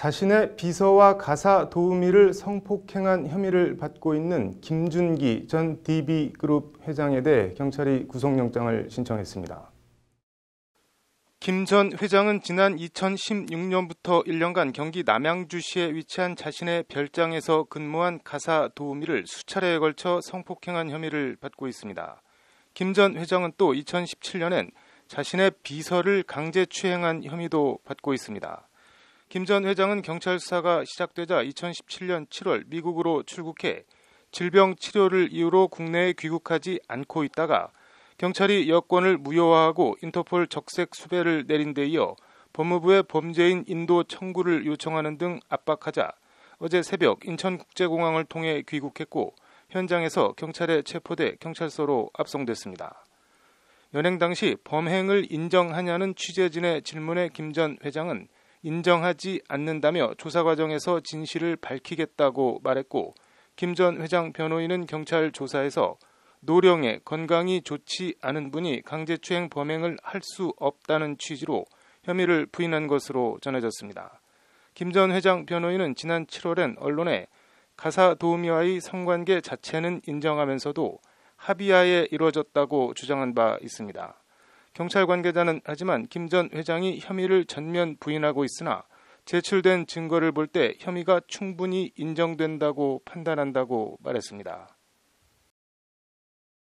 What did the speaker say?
자신의 비서와 가사 도우미를 성폭행한 혐의를 받고 있는 김준기 전 DB그룹 회장에 대해 경찰이 구속영장을 신청했습니다. 김 전 회장은 지난 2016년부터 1년간 경기 남양주시에 위치한 자신의 별장에서 근무한 가사 도우미를 수차례에 걸쳐 성폭행한 혐의를 받고 있습니다. 김 전 회장은 또 2017년엔 자신의 비서를 강제 추행한 혐의도 받고 있습니다. 김전 회장은 경찰 수 사가 시작되자 2017년 7월 미국으로 출국해 질병 치료를 이유로 국내에 귀국하지 않고 있다가 경찰이 여권을 무효화하고 인터폴 적색 수배를 내린 데 이어 법무부에 범죄인 인도 청구를 요청하는 등 압박하자 어제 새벽 인천국제공항을 통해 귀국했고 현장에서 경찰에 체포돼 경찰서로 압송됐습니다. 연행 당시 범행을 인정하냐는 취재진의 질문에 김 전 회장은 인정하지 않는다며 조사 과정에서 진실을 밝히겠다고 말했고 김 전 회장 변호인은 경찰 조사에서 노령의 건강이 좋지 않은 분이 강제추행 범행을 할 수 없다는 취지로 혐의를 부인한 것으로 전해졌습니다. 김 전 회장 변호인은 지난 7월엔 언론에 가사 도우미와의 성관계 자체는 인정하면서도 합의하에 이루어졌다고 주장한 바 있습니다. 경찰 관계자는 하지만 김 전 회장이 혐의를 전면 부인하고 있으나 제출된 증거를 볼 때 혐의가 충분히 인정된다고 판단한다고 말했습니다.